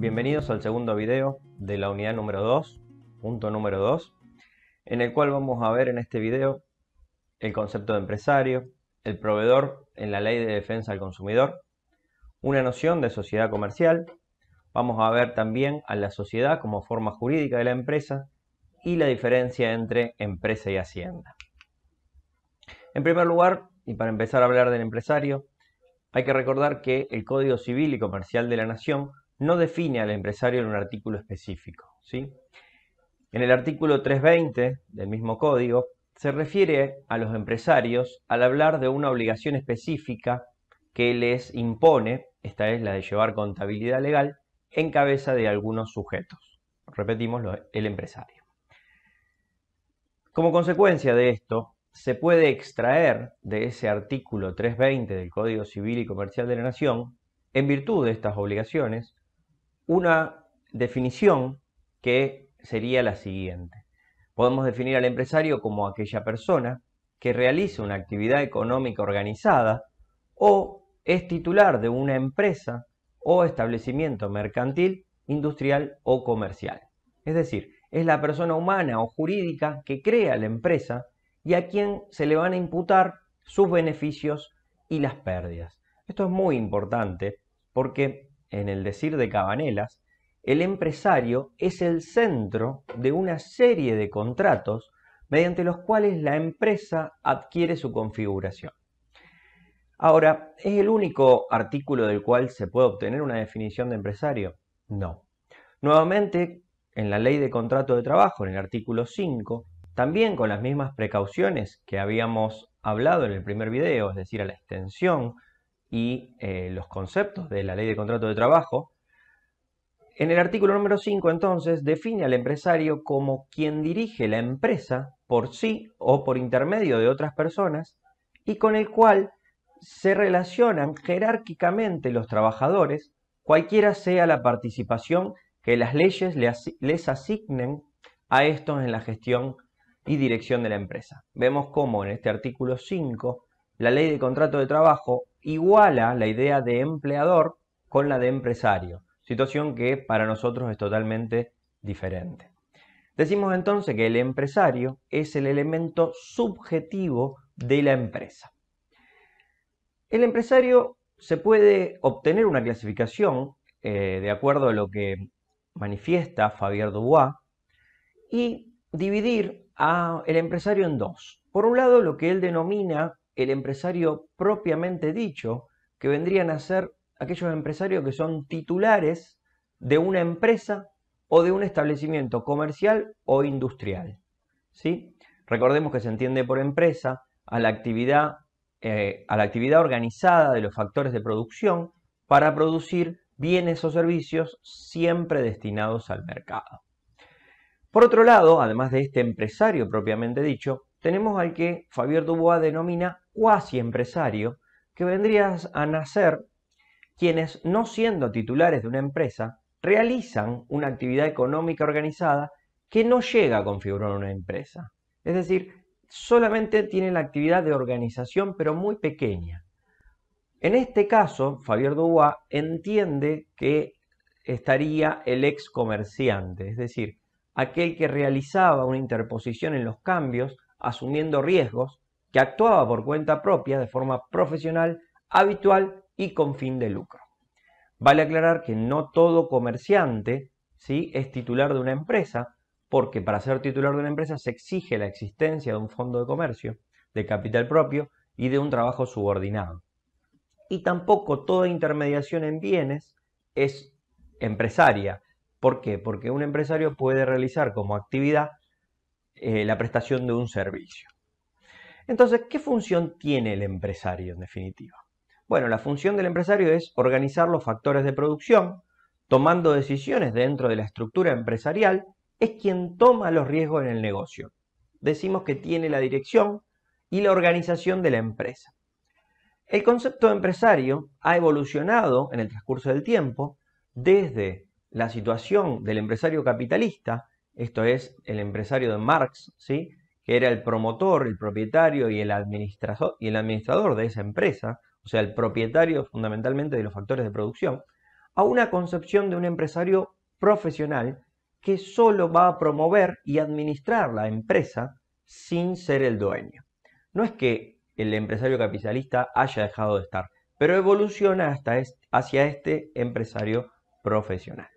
Bienvenidos al segundo video de la unidad número 2, punto número 2, en el cual vamos a ver en este video el concepto de empresario, el proveedor en la ley de defensa al consumidor, una noción de sociedad comercial, vamos a ver también a la sociedad como forma jurídica de la empresa y la diferencia entre empresa y hacienda. En primer lugar, y para empezar a hablar del empresario, hay que recordar que el Código Civil y Comercial de la Nación no define al empresario en un artículo específico. ¿sí? En el artículo 320 del mismo código se refiere a los empresarios al hablar de una obligación específica que les impone, esta es la de llevar contabilidad legal, en cabeza de algunos sujetos. Repetimos, el empresario. Como consecuencia de esto, se puede extraer de ese artículo 320 del Código Civil y Comercial de la Nación, en virtud de estas obligaciones, una definición que sería la siguiente. Podemos definir al empresario como aquella persona que realiza una actividad económica organizada o es titular de una empresa o establecimiento mercantil, industrial o comercial. Es decir, es la persona humana o jurídica que crea la empresa y a quien se le van a imputar sus beneficios y las pérdidas. Esto es muy importante porque en el decir de Cabanelas, el empresario es el centro de una serie de contratos mediante los cuales la empresa adquiere su configuración. Ahora, ¿es el único artículo del cual se puede obtener una definición de empresario? No. Nuevamente, en la ley de contrato de trabajo, en el artículo 5, también con las mismas precauciones que habíamos hablado en el primer video, es decir, a la extensión y eh, los conceptos de la ley de contrato de trabajo, en el artículo número 5 entonces define al empresario como quien dirige la empresa por sí o por intermedio de otras personas y con el cual se relacionan jerárquicamente los trabajadores, cualquiera sea la participación que las leyes les asignen a estos en la gestión y dirección de la empresa. Vemos cómo en este artículo 5 la ley de contrato de trabajo iguala la idea de empleador con la de empresario, situación que para nosotros es totalmente diferente. Decimos entonces que el empresario es el elemento subjetivo de la empresa. El empresario se puede obtener una clasificación eh, de acuerdo a lo que manifiesta Javier Dubois y dividir al empresario en dos. Por un lado, lo que él denomina el empresario propiamente dicho, que vendrían a ser aquellos empresarios que son titulares de una empresa o de un establecimiento comercial o industrial. ¿sí? Recordemos que se entiende por empresa a la actividad, eh, a la actividad organizada de los factores de producción para producir bienes o servicios siempre destinados al mercado. Por otro lado, además de este empresario propiamente dicho, tenemos al que Javier Dubois denomina cuasi empresario, que vendría a nacer quienes, no siendo titulares de una empresa, realizan una actividad económica organizada que no llega a configurar una empresa. Es decir, solamente tiene la actividad de organización, pero muy pequeña. En este caso, Javier Dubois entiende que estaría el ex comerciante, es decir, aquel que realizaba una interposición en los cambios asumiendo riesgos, que actuaba por cuenta propia de forma profesional, habitual y con fin de lucro. Vale aclarar que no todo comerciante ¿sí? es titular de una empresa, porque para ser titular de una empresa se exige la existencia de un fondo de comercio, de capital propio y de un trabajo subordinado. Y tampoco toda intermediación en bienes es empresaria. ¿Por qué? Porque un empresario puede realizar como actividad eh, la prestación de un servicio. Entonces, ¿qué función tiene el empresario en definitiva? Bueno, la función del empresario es organizar los factores de producción, tomando decisiones dentro de la estructura empresarial, es quien toma los riesgos en el negocio. Decimos que tiene la dirección y la organización de la empresa. El concepto de empresario ha evolucionado en el transcurso del tiempo desde la situación del empresario capitalista, esto es el empresario de Marx, ¿sí? que era el promotor, el propietario y el, administrador, de esa empresa, o sea, el propietario fundamentalmente de los factores de producción, a una concepción de un empresario profesional que solo va a promover y administrar la empresa sin ser el dueño. No es que el empresario capitalista haya dejado de estar, pero evoluciona hasta hacia este empresario profesional.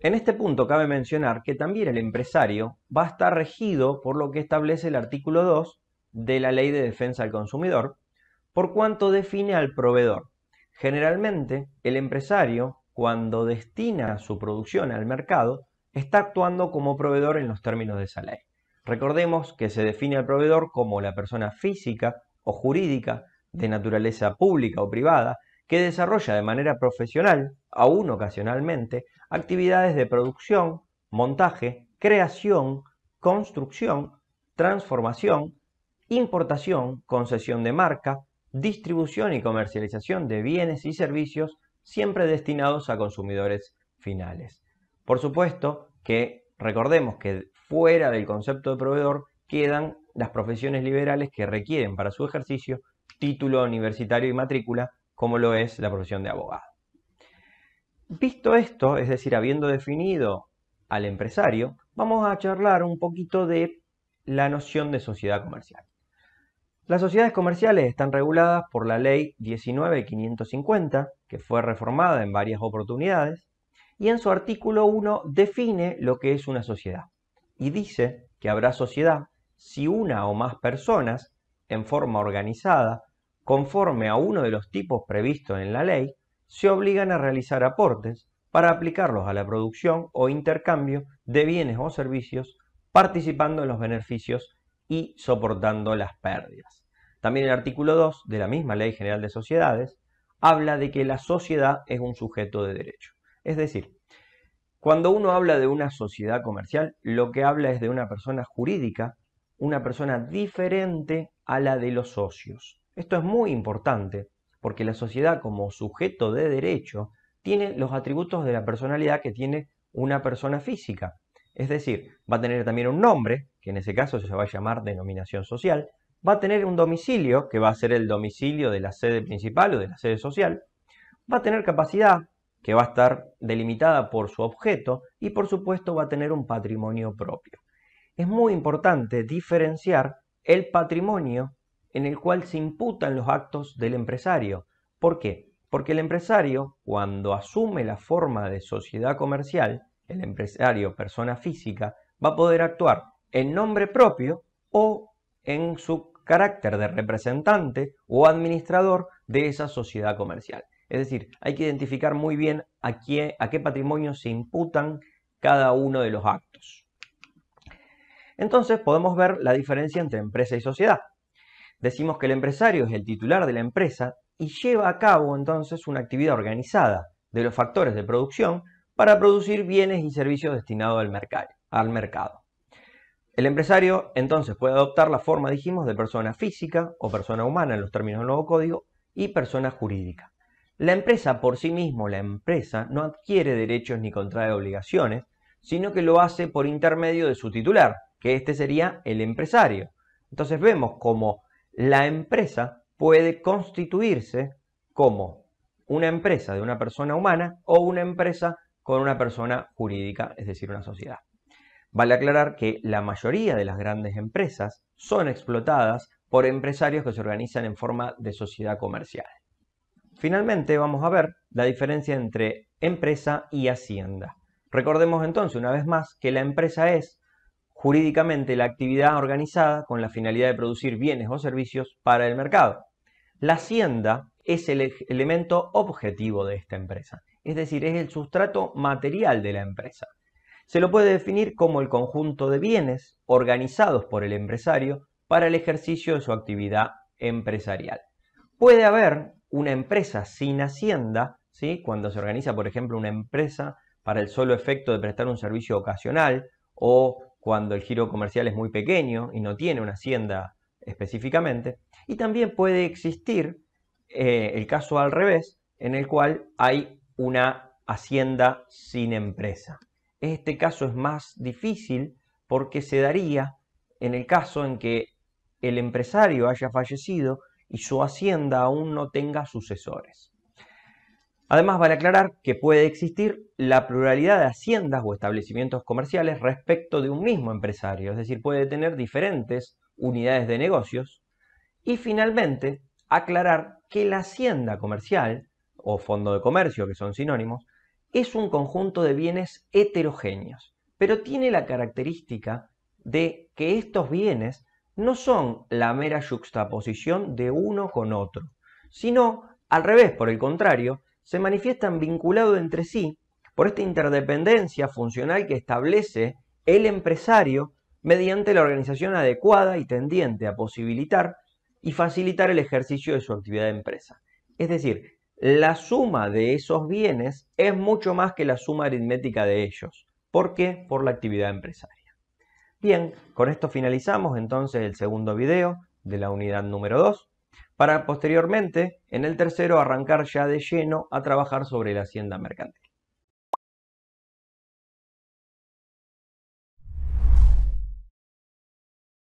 En este punto cabe mencionar que también el empresario va a estar regido por lo que establece el artículo 2 de la Ley de Defensa al Consumidor, por cuanto define al proveedor. Generalmente, el empresario, cuando destina su producción al mercado, está actuando como proveedor en los términos de esa ley. Recordemos que se define al proveedor como la persona física o jurídica de naturaleza pública o privada que desarrolla de manera profesional, aún ocasionalmente, actividades de producción, montaje, creación, construcción, transformación, importación, concesión de marca, distribución y comercialización de bienes y servicios siempre destinados a consumidores finales. Por supuesto que recordemos que fuera del concepto de proveedor quedan las profesiones liberales que requieren para su ejercicio título universitario y matrícula como lo es la profesión de abogado. Visto esto, es decir, habiendo definido al empresario, vamos a charlar un poquito de la noción de sociedad comercial. Las sociedades comerciales están reguladas por la ley 19550, que fue reformada en varias oportunidades, y en su artículo 1 define lo que es una sociedad y dice que habrá sociedad si una o más personas, en forma organizada, conforme a uno de los tipos previstos en la ley, se obligan a realizar aportes para aplicarlos a la producción o intercambio de bienes o servicios, participando en los beneficios y soportando las pérdidas. También el artículo 2 de la misma Ley General de Sociedades habla de que la sociedad es un sujeto de derecho. Es decir, cuando uno habla de una sociedad comercial, lo que habla es de una persona jurídica, una persona diferente a la de los socios. Esto es muy importante porque la sociedad como sujeto de derecho tiene los atributos de la personalidad que tiene una persona física. Es decir, va a tener también un nombre, que en ese caso se va a llamar denominación social, va a tener un domicilio, que va a ser el domicilio de la sede principal o de la sede social, va a tener capacidad, que va a estar delimitada por su objeto, y por supuesto va a tener un patrimonio propio. Es muy importante diferenciar el patrimonio en el cual se imputan los actos del empresario. ¿Por qué? Porque el empresario, cuando asume la forma de sociedad comercial, el empresario, persona física, va a poder actuar en nombre propio o en su carácter de representante o administrador de esa sociedad comercial. Es decir, hay que identificar muy bien a, qué, a qué patrimonio se imputan cada uno de los actos. Entonces podemos ver la diferencia entre empresa y sociedad decimos que el empresario es el titular de la empresa y lleva a cabo entonces una actividad organizada de los factores de producción para producir bienes y servicios destinados al, mercado, El empresario entonces puede adoptar la forma, dijimos, de persona física o persona humana en los términos del nuevo código y persona jurídica. La empresa por sí mismo, la empresa, no adquiere derechos ni contrae obligaciones, sino que lo hace por intermedio de su titular, que este sería el empresario. Entonces vemos como la empresa puede constituirse como una empresa de una persona humana o una empresa con una persona jurídica, es decir, una sociedad. Vale aclarar que la mayoría de las grandes empresas son explotadas por empresarios que se organizan en forma de sociedad comercial. Finalmente vamos a ver la diferencia entre empresa y hacienda. Recordemos entonces una vez más que la empresa es jurídicamente la actividad organizada con la finalidad de producir bienes o servicios para el mercado. La hacienda es el elemento objetivo de esta empresa, es decir, es el sustrato material de la empresa. Se lo puede definir como el conjunto de bienes organizados por el empresario para el ejercicio de su actividad empresarial. Puede haber una empresa sin hacienda, cuando se organiza, por ejemplo, una empresa para el solo efecto de prestar un servicio ocasional o cuando el giro comercial es muy pequeño y no tiene una hacienda específicamente. Y también puede existir eh, el caso al revés, en el cual hay una hacienda sin empresa. Este caso es más difícil porque se daría en el caso en que el empresario haya fallecido y su hacienda aún no tenga sucesores. Además, vale aclarar que puede existir la pluralidad de haciendas o establecimientos comerciales respecto de un mismo empresario, es decir, puede tener diferentes unidades de negocios. Y finalmente, aclarar que la hacienda comercial o fondo de comercio, que son sinónimos, es un conjunto de bienes heterogéneos, pero tiene la característica de que estos bienes no son la mera juxtaposición de uno con otro, sino al revés, por el contrario, se manifiestan vinculados entre sí por esta interdependencia funcional que establece el empresario mediante la organización adecuada y tendiente a posibilitar y facilitar el ejercicio de su actividad de empresa. Es decir, la suma de esos bienes es mucho más que la suma aritmética de ellos. ¿Por qué? Por la actividad empresaria. Bien, con esto finalizamos entonces el segundo video de la unidad número 2 para posteriormente, en el tercero, arrancar ya de lleno a trabajar sobre la hacienda mercantil.